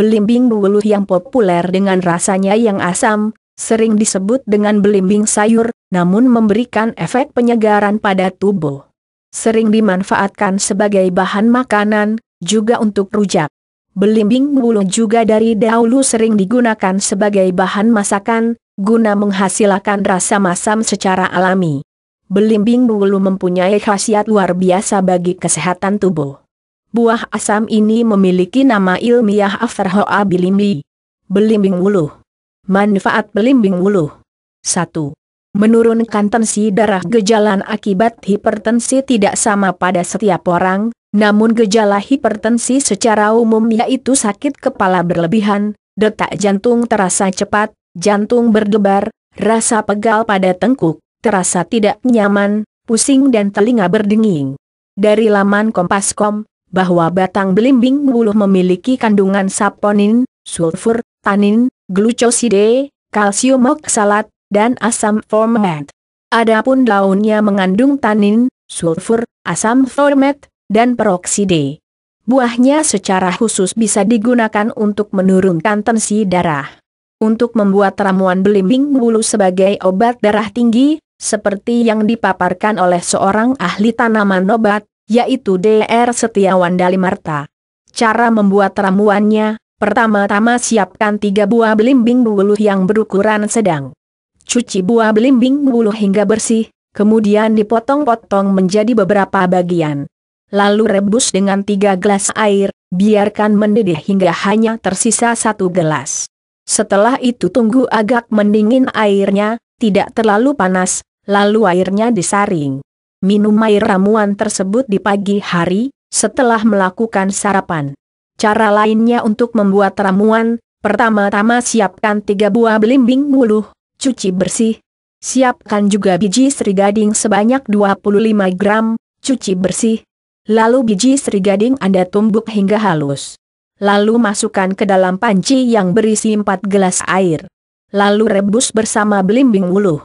Belimbing bulu yang populer dengan rasanya yang asam, sering disebut dengan belimbing sayur, namun memberikan efek penyegaran pada tubuh. Sering dimanfaatkan sebagai bahan makanan, juga untuk rujak. Belimbing bulu juga dari dahulu sering digunakan sebagai bahan masakan, guna menghasilkan rasa masam secara alami. Belimbing bulu mempunyai khasiat luar biasa bagi kesehatan tubuh. Buah asam ini memiliki nama ilmiah Averhoa bilimbi. Belimbing uluh. Manfaat belimbing uluh. 1. Menurunkan tensi darah Gejalan akibat hipertensi tidak sama pada setiap orang, namun gejala hipertensi secara umum yaitu sakit kepala berlebihan, detak jantung terasa cepat, jantung berdebar, rasa pegal pada tengkuk, terasa tidak nyaman, pusing dan telinga berdenging. Dari laman Kompas.com, bahwa batang belimbing buluh memiliki kandungan saponin, sulfur, tanin, glucoside, kalsium oksalat, dan asam format. Adapun daunnya mengandung tanin, sulfur, asam format, dan peroksida. Buahnya secara khusus bisa digunakan untuk menurunkan tensi darah. Untuk membuat ramuan belimbing bulu sebagai obat darah tinggi, seperti yang dipaparkan oleh seorang ahli tanaman obat, yaitu DR Setiawan marta Cara membuat ramuannya, pertama-tama siapkan tiga buah belimbing buluh yang berukuran sedang. Cuci buah belimbing buluh hingga bersih, kemudian dipotong-potong menjadi beberapa bagian. Lalu rebus dengan tiga gelas air, biarkan mendidih hingga hanya tersisa satu gelas. Setelah itu tunggu agak mendingin airnya, tidak terlalu panas, lalu airnya disaring minum air ramuan tersebut di pagi hari, setelah melakukan sarapan. Cara lainnya untuk membuat ramuan, pertama-tama siapkan tiga buah belimbing muluh, cuci bersih. Siapkan juga biji serigading sebanyak 25 gram, cuci bersih. Lalu biji serigading Anda tumbuk hingga halus. Lalu masukkan ke dalam panci yang berisi 4 gelas air. Lalu rebus bersama belimbing wuluh.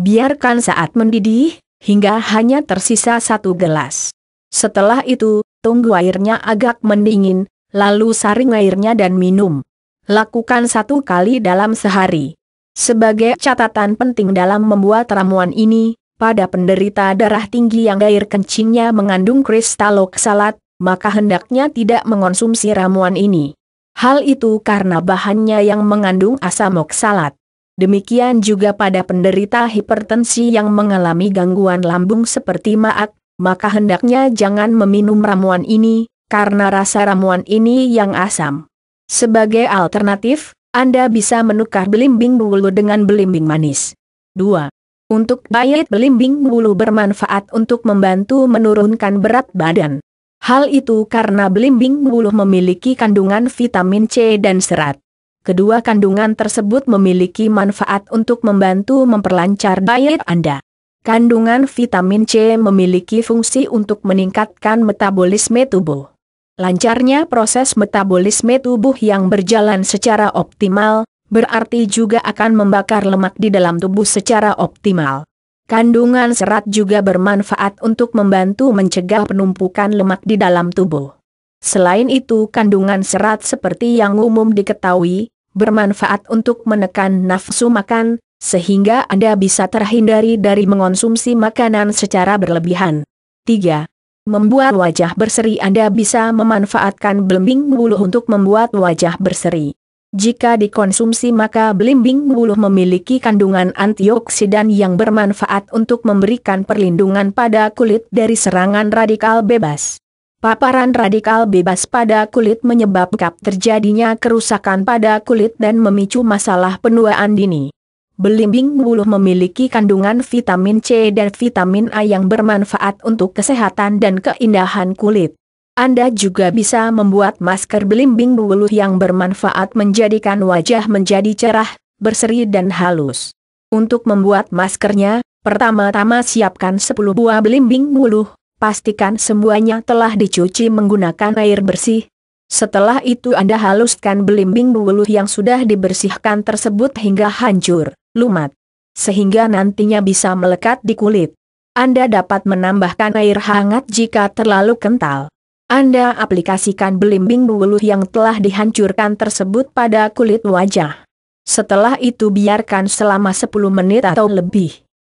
Biarkan saat mendidih, hingga hanya tersisa satu gelas. Setelah itu, tunggu airnya agak mendingin, lalu saring airnya dan minum. Lakukan satu kali dalam sehari. Sebagai catatan penting dalam membuat ramuan ini, pada penderita darah tinggi yang air kencingnya mengandung kristal oksalat, maka hendaknya tidak mengonsumsi ramuan ini. Hal itu karena bahannya yang mengandung asam oksalat. Demikian juga pada penderita hipertensi yang mengalami gangguan lambung seperti maak, maka hendaknya jangan meminum ramuan ini, karena rasa ramuan ini yang asam. Sebagai alternatif, Anda bisa menukar belimbing bulu dengan belimbing manis. 2. Untuk diet belimbing bulu bermanfaat untuk membantu menurunkan berat badan. Hal itu karena belimbing bulu memiliki kandungan vitamin C dan serat kedua kandungan tersebut memiliki manfaat untuk membantu memperlancar diet Anda. Kandungan vitamin C memiliki fungsi untuk meningkatkan metabolisme tubuh. Lancarnya proses metabolisme tubuh yang berjalan secara optimal, berarti juga akan membakar lemak di dalam tubuh secara optimal. Kandungan serat juga bermanfaat untuk membantu mencegah penumpukan lemak di dalam tubuh. Selain itu, kandungan serat seperti yang umum diketahui, bermanfaat untuk menekan nafsu makan, sehingga Anda bisa terhindari dari mengonsumsi makanan secara berlebihan. 3. Membuat wajah berseri Anda bisa memanfaatkan belimbing buluh untuk membuat wajah berseri. Jika dikonsumsi maka belimbing buluh memiliki kandungan antioksidan yang bermanfaat untuk memberikan perlindungan pada kulit dari serangan radikal bebas. Paparan radikal bebas pada kulit menyebabkan terjadinya kerusakan pada kulit dan memicu masalah penuaan dini. Belimbing buluh memiliki kandungan vitamin C dan vitamin A yang bermanfaat untuk kesehatan dan keindahan kulit. Anda juga bisa membuat masker belimbing buluh yang bermanfaat menjadikan wajah menjadi cerah, berseri dan halus. Untuk membuat maskernya, pertama-tama siapkan 10 buah belimbing buluh, pastikan semuanya telah dicuci menggunakan air bersih. Setelah itu Anda haluskan belimbing bulu yang sudah dibersihkan tersebut hingga hancur, lumat, sehingga nantinya bisa melekat di kulit. Anda dapat menambahkan air hangat jika terlalu kental. Anda aplikasikan belimbing bulu yang telah dihancurkan tersebut pada kulit wajah. Setelah itu biarkan selama 10 menit atau lebih.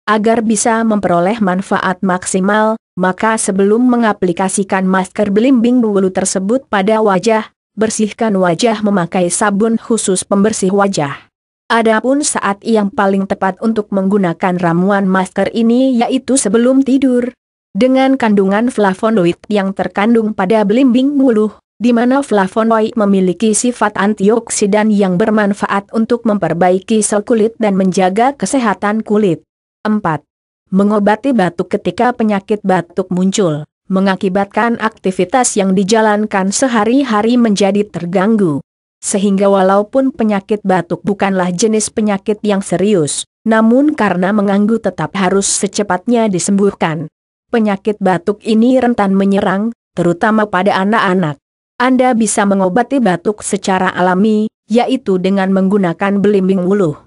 Agar bisa memperoleh manfaat maksimal, maka sebelum mengaplikasikan masker belimbing bulu tersebut pada wajah, bersihkan wajah memakai sabun khusus pembersih wajah. Adapun saat yang paling tepat untuk menggunakan ramuan masker ini yaitu sebelum tidur. Dengan kandungan flavonoid yang terkandung pada belimbing bulu, di mana flavonoid memiliki sifat antioksidan yang bermanfaat untuk memperbaiki sel kulit dan menjaga kesehatan kulit. 4 mengobati batuk ketika penyakit batuk muncul, mengakibatkan aktivitas yang dijalankan sehari-hari menjadi terganggu. Sehingga walaupun penyakit batuk bukanlah jenis penyakit yang serius, namun karena mengganggu tetap harus secepatnya disembuhkan. Penyakit batuk ini rentan menyerang, terutama pada anak-anak. Anda bisa mengobati batuk secara alami, yaitu dengan menggunakan belimbing wuluh.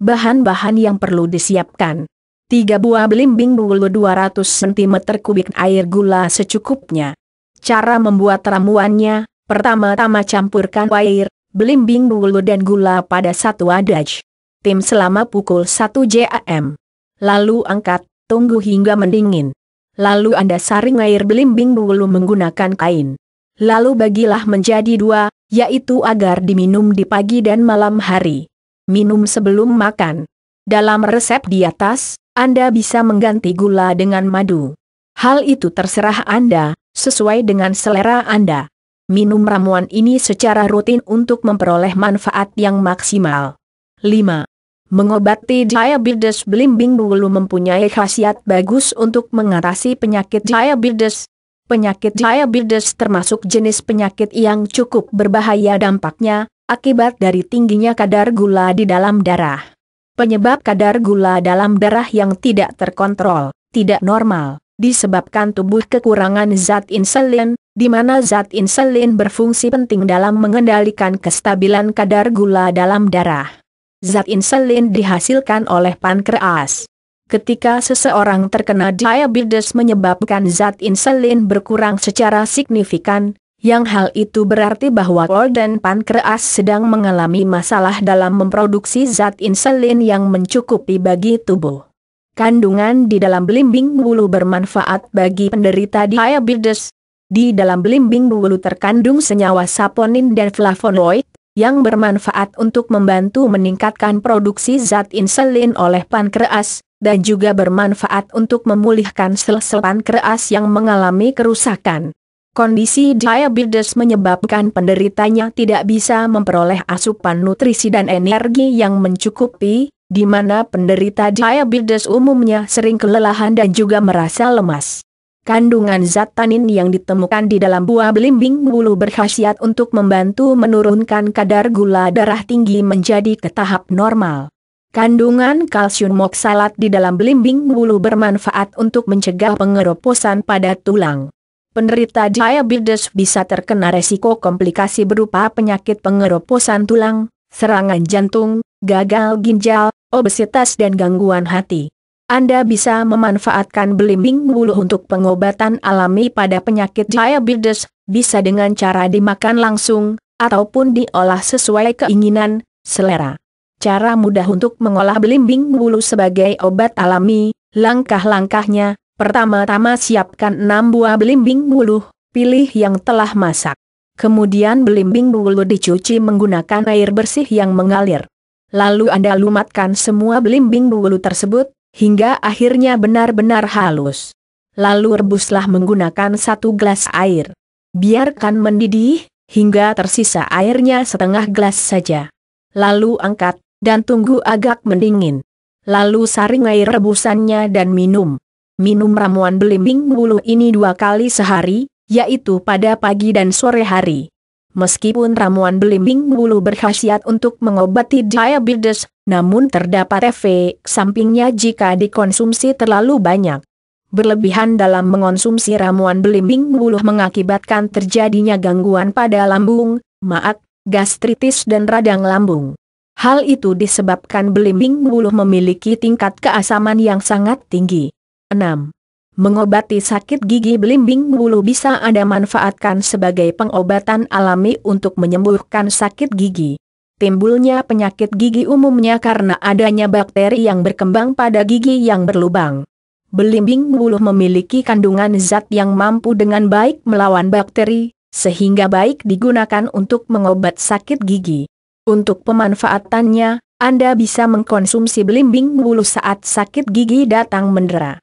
Bahan-bahan yang perlu disiapkan tiga buah belimbing bulu 200 cm kubik air gula secukupnya. Cara membuat ramuannya, pertama-tama campurkan air, belimbing bulu dan gula pada satu adaj. Tim selama pukul 1 JAM. Lalu angkat, tunggu hingga mendingin. Lalu Anda saring air belimbing bulu menggunakan kain. Lalu bagilah menjadi dua, yaitu agar diminum di pagi dan malam hari. Minum sebelum makan. Dalam resep di atas, anda bisa mengganti gula dengan madu. Hal itu terserah Anda, sesuai dengan selera Anda. Minum ramuan ini secara rutin untuk memperoleh manfaat yang maksimal. 5. Mengobati diabetes belimbing bulu mempunyai khasiat bagus untuk mengatasi penyakit diabetes. Penyakit diabetes termasuk jenis penyakit yang cukup berbahaya dampaknya, akibat dari tingginya kadar gula di dalam darah. Penyebab kadar gula dalam darah yang tidak terkontrol, tidak normal, disebabkan tubuh kekurangan zat insulin, di mana zat insulin berfungsi penting dalam mengendalikan kestabilan kadar gula dalam darah. Zat insulin dihasilkan oleh pankreas. Ketika seseorang terkena diabetes menyebabkan zat insulin berkurang secara signifikan, yang hal itu berarti bahwa Golden Pancreas sedang mengalami masalah dalam memproduksi zat insulin yang mencukupi bagi tubuh. Kandungan di dalam belimbing bulu bermanfaat bagi penderita diabetes. Di dalam belimbing bulu terkandung senyawa saponin dan flavonoid, yang bermanfaat untuk membantu meningkatkan produksi zat insulin oleh pankreas, dan juga bermanfaat untuk memulihkan sel-sel pankreas yang mengalami kerusakan. Kondisi diabetes menyebabkan penderitanya tidak bisa memperoleh asupan nutrisi dan energi yang mencukupi, di mana penderita diabetes umumnya sering kelelahan dan juga merasa lemas. Kandungan zat tanin yang ditemukan di dalam buah belimbing bulu berkhasiat untuk membantu menurunkan kadar gula darah tinggi menjadi ke tahap normal. Kandungan kalsium oksalat di dalam belimbing bulu bermanfaat untuk mencegah pengeroposan pada tulang penderita diabetes bisa terkena resiko komplikasi berupa penyakit pengeroposan tulang, serangan jantung, gagal ginjal, obesitas dan gangguan hati. Anda bisa memanfaatkan belimbing bulu untuk pengobatan alami pada penyakit diabetes, bisa dengan cara dimakan langsung, ataupun diolah sesuai keinginan, selera. Cara mudah untuk mengolah belimbing bulu sebagai obat alami, langkah-langkahnya, Pertama-tama siapkan enam buah belimbing bulu, pilih yang telah masak. Kemudian belimbing bulu dicuci menggunakan air bersih yang mengalir. Lalu Anda lumatkan semua belimbing bulu tersebut, hingga akhirnya benar-benar halus. Lalu rebuslah menggunakan satu gelas air. Biarkan mendidih, hingga tersisa airnya setengah gelas saja. Lalu angkat, dan tunggu agak mendingin. Lalu saring air rebusannya dan minum minum ramuan belimbing bulu ini dua kali sehari, yaitu pada pagi dan sore hari. Meskipun ramuan belimbing bulu berkhasiat untuk mengobati diabetes, namun terdapat efek sampingnya jika dikonsumsi terlalu banyak. Berlebihan dalam mengonsumsi ramuan belimbing bulu mengakibatkan terjadinya gangguan pada lambung, maag, gastritis dan radang lambung. Hal itu disebabkan belimbing bulu memiliki tingkat keasaman yang sangat tinggi. 6. Mengobati sakit gigi belimbing bulu bisa Anda manfaatkan sebagai pengobatan alami untuk menyembuhkan sakit gigi. Timbulnya penyakit gigi umumnya karena adanya bakteri yang berkembang pada gigi yang berlubang. Belimbing bulu memiliki kandungan zat yang mampu dengan baik melawan bakteri, sehingga baik digunakan untuk mengobat sakit gigi. Untuk pemanfaatannya, Anda bisa mengkonsumsi belimbing bulu saat sakit gigi datang mendera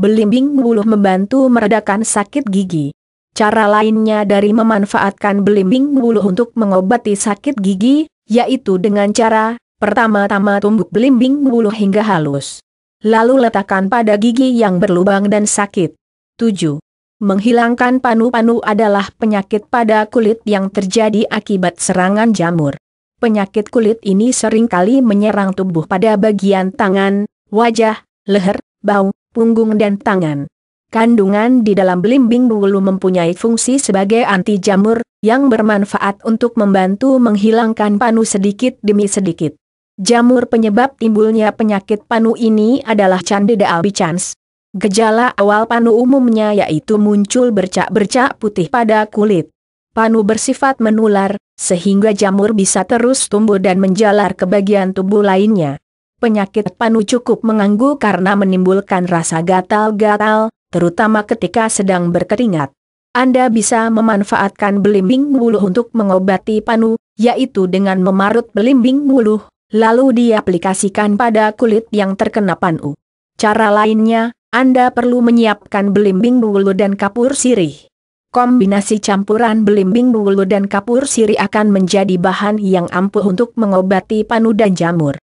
belimbing buluh membantu meredakan sakit gigi. Cara lainnya dari memanfaatkan belimbing buluh untuk mengobati sakit gigi, yaitu dengan cara, pertama-tama tumbuk belimbing buluh hingga halus. Lalu letakkan pada gigi yang berlubang dan sakit. 7. Menghilangkan panu-panu adalah penyakit pada kulit yang terjadi akibat serangan jamur. Penyakit kulit ini seringkali menyerang tubuh pada bagian tangan, wajah, leher, bau, punggung dan tangan. Kandungan di dalam belimbing bulu mempunyai fungsi sebagai anti jamur, yang bermanfaat untuk membantu menghilangkan panu sedikit demi sedikit. Jamur penyebab timbulnya penyakit panu ini adalah Candida albicans. Gejala awal panu umumnya yaitu muncul bercak-bercak putih pada kulit. Panu bersifat menular, sehingga jamur bisa terus tumbuh dan menjalar ke bagian tubuh lainnya. Penyakit panu cukup mengganggu karena menimbulkan rasa gatal-gatal, terutama ketika sedang berkeringat. Anda bisa memanfaatkan belimbing wuluh untuk mengobati panu, yaitu dengan memarut belimbing wuluh, lalu diaplikasikan pada kulit yang terkena panu. Cara lainnya, Anda perlu menyiapkan belimbing wuluh dan kapur sirih. Kombinasi campuran belimbing wuluh dan kapur sirih akan menjadi bahan yang ampuh untuk mengobati panu dan jamur.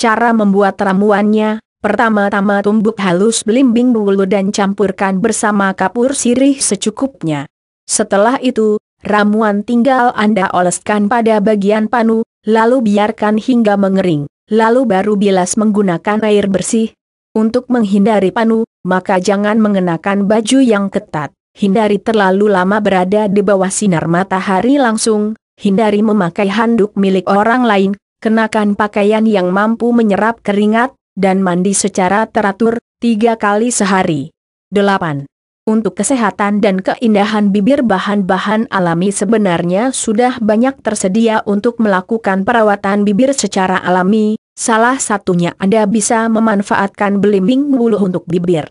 Cara membuat ramuannya, pertama-tama tumbuk halus belimbing bulu dan campurkan bersama kapur sirih secukupnya. Setelah itu, ramuan tinggal Anda oleskan pada bagian panu, lalu biarkan hingga mengering, lalu baru bilas menggunakan air bersih. Untuk menghindari panu, maka jangan mengenakan baju yang ketat. Hindari terlalu lama berada di bawah sinar matahari langsung, hindari memakai handuk milik orang lain, kenakan pakaian yang mampu menyerap keringat, dan mandi secara teratur, tiga kali sehari. 8. Untuk kesehatan dan keindahan bibir bahan-bahan alami sebenarnya sudah banyak tersedia untuk melakukan perawatan bibir secara alami, salah satunya Anda bisa memanfaatkan belimbing bulu untuk bibir.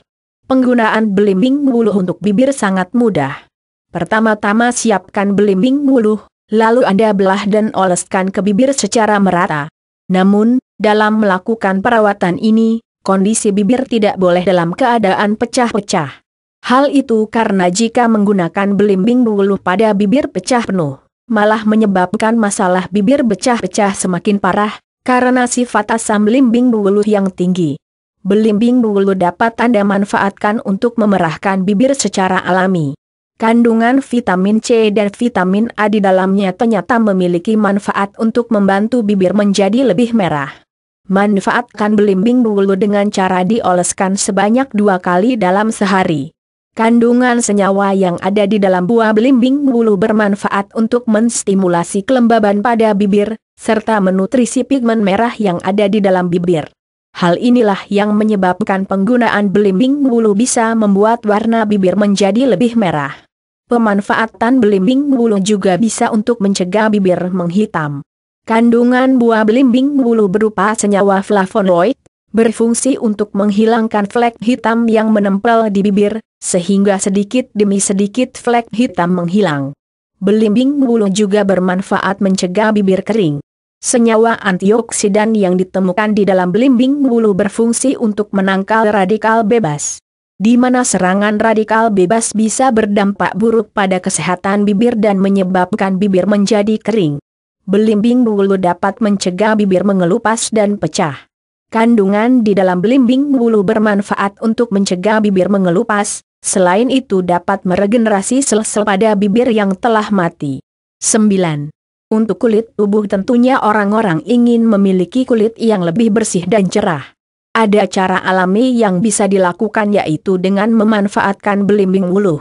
Penggunaan belimbing bulu untuk bibir sangat mudah. Pertama-tama siapkan belimbing buluh lalu Anda belah dan oleskan ke bibir secara merata. Namun, dalam melakukan perawatan ini, kondisi bibir tidak boleh dalam keadaan pecah-pecah. Hal itu karena jika menggunakan belimbing bulu pada bibir pecah penuh, malah menyebabkan masalah bibir pecah-pecah semakin parah, karena sifat asam belimbing bulu yang tinggi. Belimbing bulu dapat Anda manfaatkan untuk memerahkan bibir secara alami. Kandungan vitamin C dan vitamin A di dalamnya ternyata memiliki manfaat untuk membantu bibir menjadi lebih merah. Manfaatkan belimbing bulu dengan cara dioleskan sebanyak dua kali dalam sehari. Kandungan senyawa yang ada di dalam buah belimbing bulu bermanfaat untuk menstimulasi kelembaban pada bibir, serta menutrisi pigmen merah yang ada di dalam bibir. Hal inilah yang menyebabkan penggunaan belimbing bulu bisa membuat warna bibir menjadi lebih merah. Pemanfaatan belimbing bulu juga bisa untuk mencegah bibir menghitam. Kandungan buah belimbing bulu berupa senyawa flavonoid, berfungsi untuk menghilangkan flek hitam yang menempel di bibir, sehingga sedikit demi sedikit flek hitam menghilang. Belimbing bulu juga bermanfaat mencegah bibir kering. Senyawa antioksidan yang ditemukan di dalam belimbing bulu berfungsi untuk menangkal radikal bebas di mana serangan radikal bebas bisa berdampak buruk pada kesehatan bibir dan menyebabkan bibir menjadi kering. Belimbing bulu dapat mencegah bibir mengelupas dan pecah. Kandungan di dalam belimbing bulu bermanfaat untuk mencegah bibir mengelupas, selain itu dapat meregenerasi sel-sel pada bibir yang telah mati. 9. Untuk kulit tubuh tentunya orang-orang ingin memiliki kulit yang lebih bersih dan cerah ada cara alami yang bisa dilakukan yaitu dengan memanfaatkan belimbing wuluh.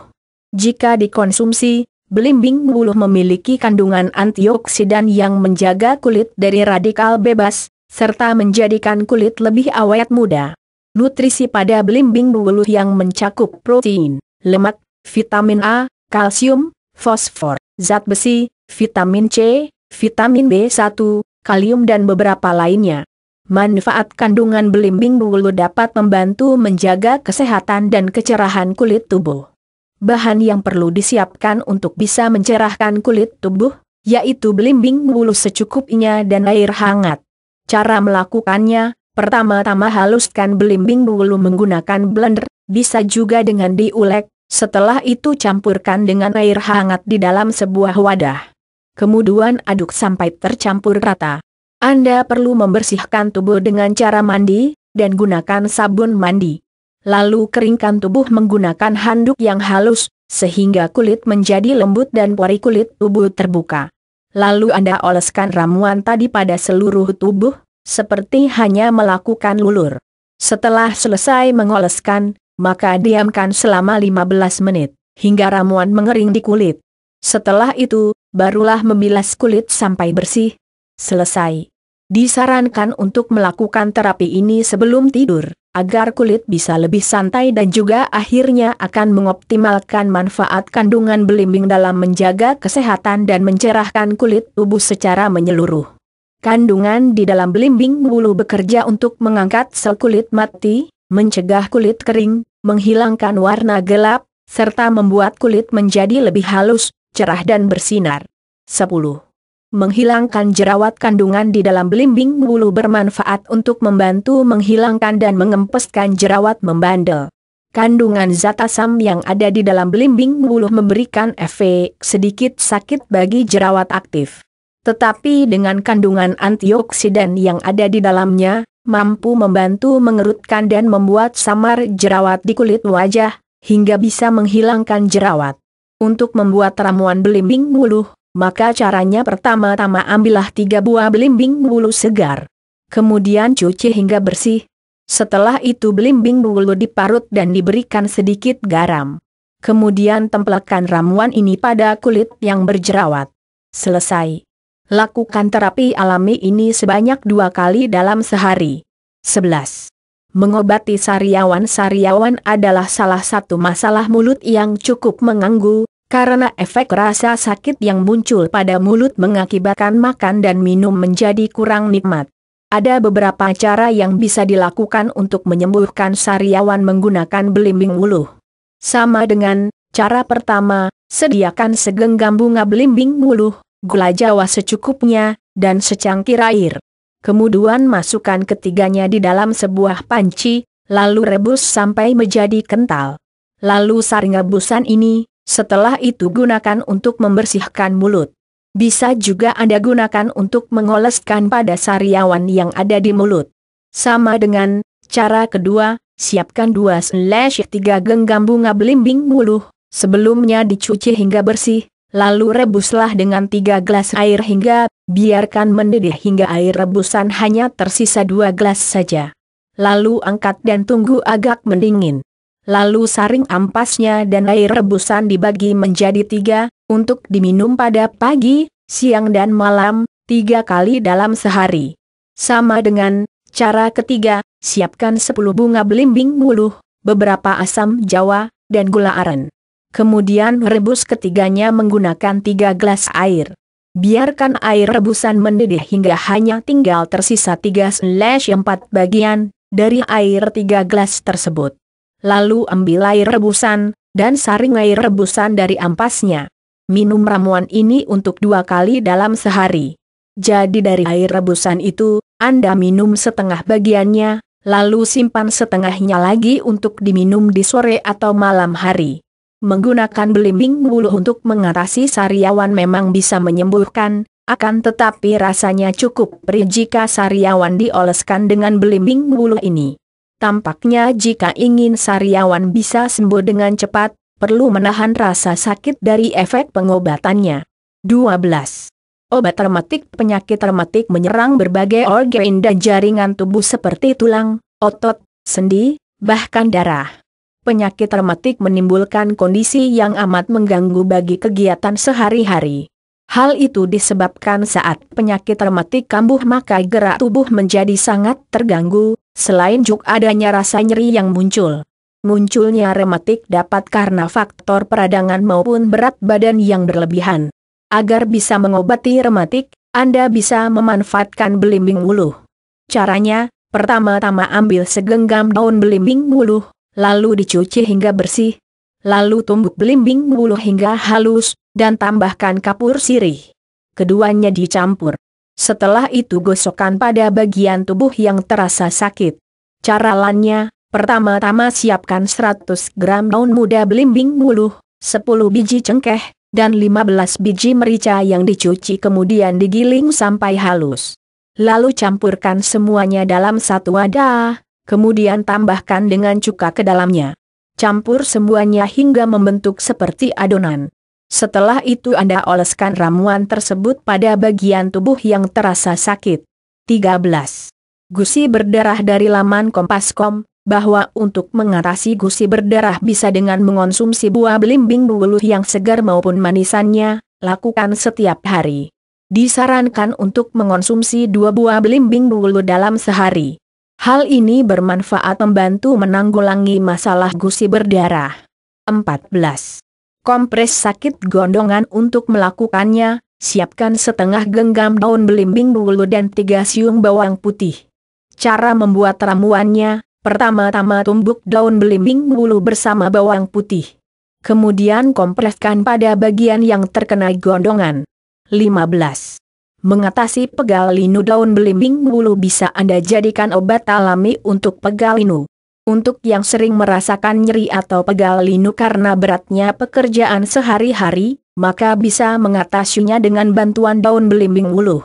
Jika dikonsumsi, belimbing wuluh memiliki kandungan antioksidan yang menjaga kulit dari radikal bebas, serta menjadikan kulit lebih awet muda. Nutrisi pada belimbing wuluh yang mencakup protein, lemak, vitamin A, kalsium, fosfor, zat besi, vitamin C, vitamin B1, kalium dan beberapa lainnya. Manfaat kandungan belimbing bulu dapat membantu menjaga kesehatan dan kecerahan kulit tubuh. Bahan yang perlu disiapkan untuk bisa mencerahkan kulit tubuh, yaitu belimbing bulu secukupnya dan air hangat. Cara melakukannya, pertama-tama haluskan belimbing bulu menggunakan blender, bisa juga dengan diulek, setelah itu campurkan dengan air hangat di dalam sebuah wadah. Kemudian aduk sampai tercampur rata. Anda perlu membersihkan tubuh dengan cara mandi, dan gunakan sabun mandi. Lalu keringkan tubuh menggunakan handuk yang halus, sehingga kulit menjadi lembut dan pori kulit tubuh terbuka. Lalu Anda oleskan ramuan tadi pada seluruh tubuh, seperti hanya melakukan lulur. Setelah selesai mengoleskan, maka diamkan selama 15 menit, hingga ramuan mengering di kulit. Setelah itu, barulah membilas kulit sampai bersih, Selesai. Disarankan untuk melakukan terapi ini sebelum tidur, agar kulit bisa lebih santai dan juga akhirnya akan mengoptimalkan manfaat kandungan belimbing dalam menjaga kesehatan dan mencerahkan kulit tubuh secara menyeluruh. Kandungan di dalam belimbing bulu bekerja untuk mengangkat sel kulit mati, mencegah kulit kering, menghilangkan warna gelap, serta membuat kulit menjadi lebih halus, cerah dan bersinar. 10. Menghilangkan jerawat kandungan di dalam belimbing bulu bermanfaat untuk membantu menghilangkan dan mengempeskan jerawat membandel. Kandungan zat asam yang ada di dalam belimbing bulu memberikan efek sedikit sakit bagi jerawat aktif. Tetapi dengan kandungan antioksidan yang ada di dalamnya, mampu membantu mengerutkan dan membuat samar jerawat di kulit wajah, hingga bisa menghilangkan jerawat. Untuk membuat ramuan belimbing bulu, maka caranya pertama-tama ambillah tiga buah belimbing bulu segar. Kemudian cuci hingga bersih. Setelah itu belimbing bulu diparut dan diberikan sedikit garam. Kemudian tempelkan ramuan ini pada kulit yang berjerawat. Selesai. Lakukan terapi alami ini sebanyak dua kali dalam sehari. 11. Mengobati sariawan-sariawan adalah salah satu masalah mulut yang cukup mengganggu, karena efek rasa sakit yang muncul pada mulut mengakibatkan makan dan minum menjadi kurang nikmat. Ada beberapa cara yang bisa dilakukan untuk menyembuhkan sariawan menggunakan belimbing wuluh. Sama dengan, cara pertama, sediakan segenggam bunga belimbing wuluh, gula jawa secukupnya, dan secangkir air. Kemudian masukkan ketiganya di dalam sebuah panci, lalu rebus sampai menjadi kental. Lalu saring rebusan ini, setelah itu gunakan untuk membersihkan mulut. Bisa juga Anda gunakan untuk mengoleskan pada sariawan yang ada di mulut. Sama dengan cara kedua, siapkan 2-3 genggam bunga belimbing muluh, sebelumnya dicuci hingga bersih, lalu rebuslah dengan 3 gelas air hingga, biarkan mendidih hingga air rebusan hanya tersisa 2 gelas saja. Lalu angkat dan tunggu agak mendingin lalu saring ampasnya dan air rebusan dibagi menjadi tiga, untuk diminum pada pagi, siang dan malam, tiga kali dalam sehari. Sama dengan, cara ketiga, siapkan sepuluh bunga belimbing muluh, beberapa asam jawa, dan gula aren. Kemudian rebus ketiganya menggunakan tiga gelas air. Biarkan air rebusan mendidih hingga hanya tinggal tersisa 3-4 bagian dari air tiga gelas tersebut lalu ambil air rebusan, dan saring air rebusan dari ampasnya. Minum ramuan ini untuk dua kali dalam sehari. Jadi dari air rebusan itu, Anda minum setengah bagiannya, lalu simpan setengahnya lagi untuk diminum di sore atau malam hari. Menggunakan belimbing bulu untuk mengatasi sariawan memang bisa menyembuhkan, akan tetapi rasanya cukup perih jika sariawan dioleskan dengan belimbing bulu ini. Tampaknya jika ingin Sariawan bisa sembuh dengan cepat, perlu menahan rasa sakit dari efek pengobatannya. 12. Obat rematik Penyakit rematik menyerang berbagai organ dan jaringan tubuh seperti tulang, otot, sendi, bahkan darah. Penyakit rematik menimbulkan kondisi yang amat mengganggu bagi kegiatan sehari-hari. Hal itu disebabkan saat penyakit rematik kambuh maka gerak tubuh menjadi sangat terganggu, Selain juga adanya rasa nyeri yang muncul. Munculnya rematik dapat karena faktor peradangan maupun berat badan yang berlebihan. Agar bisa mengobati rematik, Anda bisa memanfaatkan belimbing wuluh. Caranya, pertama-tama ambil segenggam daun belimbing wuluh, lalu dicuci hingga bersih. Lalu tumbuk belimbing wuluh hingga halus, dan tambahkan kapur sirih. Keduanya dicampur. Setelah itu Gosokkan pada bagian tubuh yang terasa sakit. Caralannya, pertama-tama siapkan 100 gram daun muda belimbing muluh, 10 biji cengkeh, dan 15 biji merica yang dicuci kemudian digiling sampai halus. Lalu campurkan semuanya dalam satu wadah, kemudian tambahkan dengan cuka ke dalamnya. Campur semuanya hingga membentuk seperti adonan. Setelah itu Anda oleskan ramuan tersebut pada bagian tubuh yang terasa sakit. 13. Gusi berdarah dari laman kompas.com, bahwa untuk mengatasi gusi berdarah bisa dengan mengonsumsi buah belimbing buluh yang segar maupun manisannya, lakukan setiap hari. Disarankan untuk mengonsumsi dua buah belimbing buluh dalam sehari. Hal ini bermanfaat membantu menanggulangi masalah gusi berdarah. 14 kompres sakit gondongan untuk melakukannya, siapkan setengah genggam daun belimbing bulu dan tiga siung bawang putih. Cara membuat ramuannya, pertama-tama tumbuk daun belimbing bulu bersama bawang putih. Kemudian kompreskan pada bagian yang terkena gondongan. 15. Mengatasi pegal linu daun belimbing bulu bisa Anda jadikan obat alami untuk pegal linu. Untuk yang sering merasakan nyeri atau pegal linu karena beratnya pekerjaan sehari-hari, maka bisa mengatasinya dengan bantuan daun belimbing wuluh.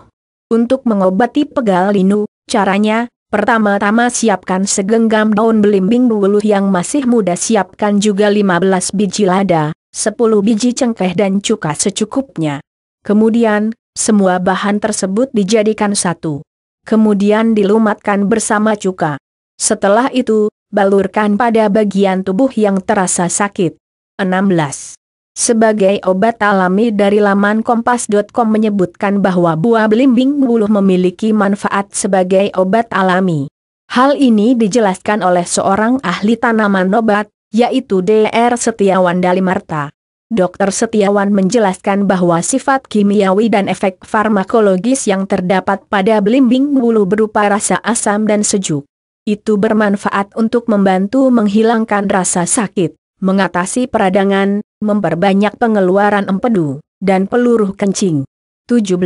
Untuk mengobati pegal linu, caranya, pertama-tama siapkan segenggam daun belimbing wuluh yang masih muda siapkan juga 15 biji lada, 10 biji cengkeh dan cuka secukupnya. Kemudian, semua bahan tersebut dijadikan satu. Kemudian dilumatkan bersama cuka. Setelah itu, balurkan pada bagian tubuh yang terasa sakit. 16. Sebagai obat alami dari laman kompas.com menyebutkan bahwa buah belimbing buluh memiliki manfaat sebagai obat alami. Hal ini dijelaskan oleh seorang ahli tanaman obat, yaitu Dr. Setiawan Dalimarta. Dr. Setiawan menjelaskan bahwa sifat kimiawi dan efek farmakologis yang terdapat pada belimbing bulu berupa rasa asam dan sejuk. Itu bermanfaat untuk membantu menghilangkan rasa sakit, mengatasi peradangan, memperbanyak pengeluaran empedu, dan peluruh kencing. 17.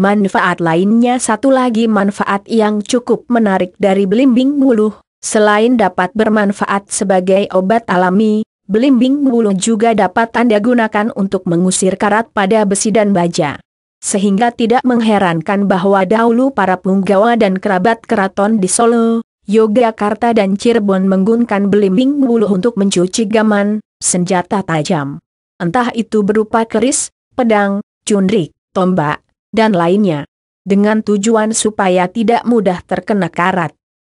Manfaat lainnya satu lagi manfaat yang cukup menarik dari belimbing buluh, selain dapat bermanfaat sebagai obat alami, belimbing buluh juga dapat Anda gunakan untuk mengusir karat pada besi dan baja. Sehingga tidak mengherankan bahwa dahulu para punggawa dan kerabat keraton di Solo, Yogyakarta dan Cirebon menggunakan belimbing bulu untuk mencuci gaman, senjata tajam. Entah itu berupa keris, pedang, cundrik, tombak, dan lainnya. Dengan tujuan supaya tidak mudah terkena karat.